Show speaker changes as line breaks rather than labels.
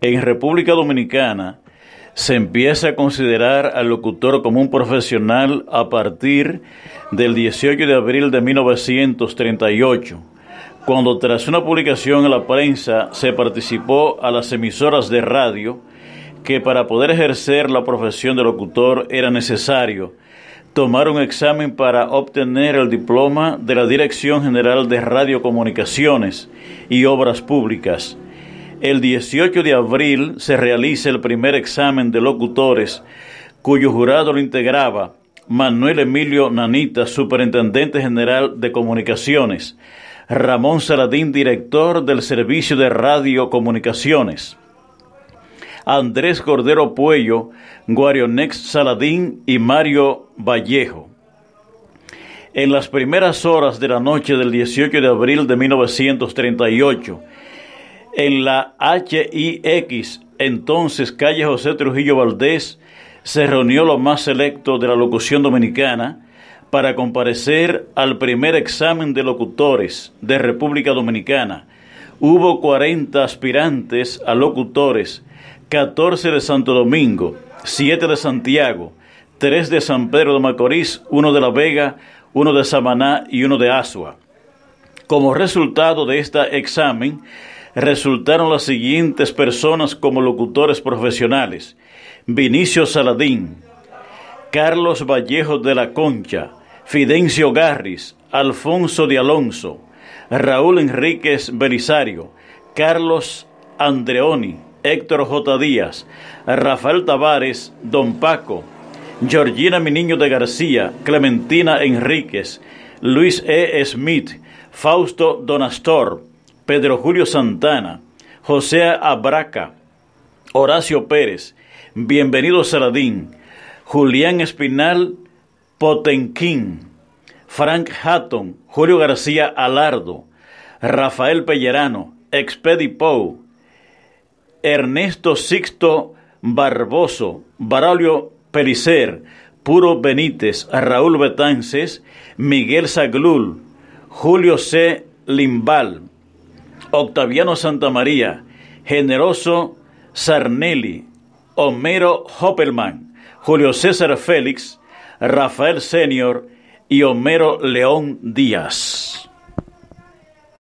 en República Dominicana se empieza a considerar al locutor como un profesional a partir del 18 de abril de 1938, cuando tras una publicación en la prensa se participó a las emisoras de radio que para poder ejercer la profesión de locutor era necesario tomar un examen para obtener el diploma de la Dirección General de Radiocomunicaciones y Obras Públicas el 18 de abril se realiza el primer examen de locutores, cuyo jurado lo integraba Manuel Emilio Nanita, Superintendente General de Comunicaciones, Ramón Saladín, Director del Servicio de Radiocomunicaciones, Andrés Cordero Puello, Guarionex Saladín y Mario Vallejo. En las primeras horas de la noche del 18 de abril de 1938, en la HIX, entonces calle José Trujillo Valdés, se reunió lo más selecto de la locución dominicana para comparecer al primer examen de locutores de República Dominicana. Hubo 40 aspirantes a locutores, 14 de Santo Domingo, 7 de Santiago, 3 de San Pedro de Macorís, 1 de La Vega, 1 de Samaná y 1 de Asua. Como resultado de este examen, resultaron las siguientes personas como locutores profesionales. Vinicio Saladín, Carlos Vallejo de la Concha, Fidencio Garris, Alfonso de Alonso, Raúl Enríquez Belisario, Carlos Andreoni, Héctor J. Díaz, Rafael Tavares, Don Paco, Georgina Miniño de García, Clementina Enríquez, Luis E. Smith, Fausto Donastor, Pedro Julio Santana, José Abraca, Horacio Pérez, Bienvenido Saladín, Julián Espinal Potenquín, Frank Hatton, Julio García Alardo, Rafael Pellerano, Expedi Pou, Ernesto Sixto Barboso, Barolio Pelicer, Puro Benítez, Raúl Betances, Miguel saglul Julio C. Limbal, Octaviano Santamaría, Generoso Sarnelli, Homero Hoppelman, Julio César Félix, Rafael Senior y Homero León Díaz.